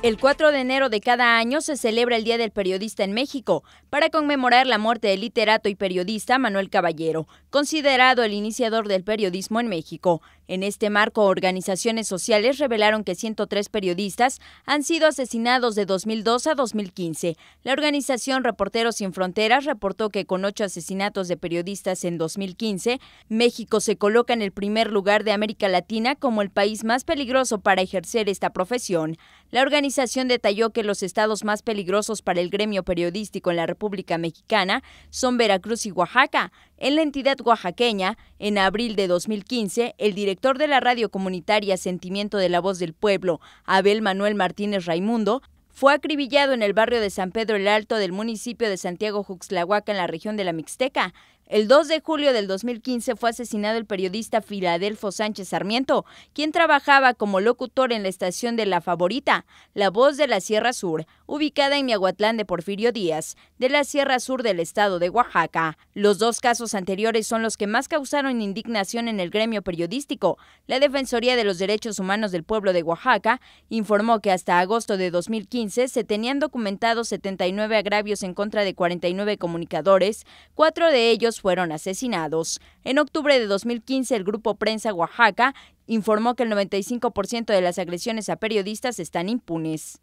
El 4 de enero de cada año se celebra el Día del Periodista en México para conmemorar la muerte del literato y periodista Manuel Caballero, considerado el iniciador del periodismo en México. En este marco, organizaciones sociales revelaron que 103 periodistas han sido asesinados de 2002 a 2015. La organización Reporteros Sin Fronteras reportó que con ocho asesinatos de periodistas en 2015, México se coloca en el primer lugar de América Latina como el país más peligroso para ejercer esta profesión. La organización detalló que los estados más peligrosos para el gremio periodístico en la República Mexicana son Veracruz y Oaxaca. En la entidad oaxaqueña, en abril de 2015, el director de la radio comunitaria Sentimiento de la Voz del Pueblo, Abel Manuel Martínez Raimundo, fue acribillado en el barrio de San Pedro el Alto del municipio de Santiago Juxlahuaca en la región de la Mixteca. El 2 de julio del 2015 fue asesinado el periodista Filadelfo Sánchez Sarmiento, quien trabajaba como locutor en la estación de La Favorita, La Voz de la Sierra Sur, ubicada en Miahuatlán de Porfirio Díaz, de la Sierra Sur del estado de Oaxaca. Los dos casos anteriores son los que más causaron indignación en el gremio periodístico. La Defensoría de los Derechos Humanos del Pueblo de Oaxaca informó que hasta agosto de 2015 se tenían documentados 79 agravios en contra de 49 comunicadores, cuatro de ellos fueron asesinados. En octubre de 2015, el grupo Prensa Oaxaca informó que el 95% de las agresiones a periodistas están impunes.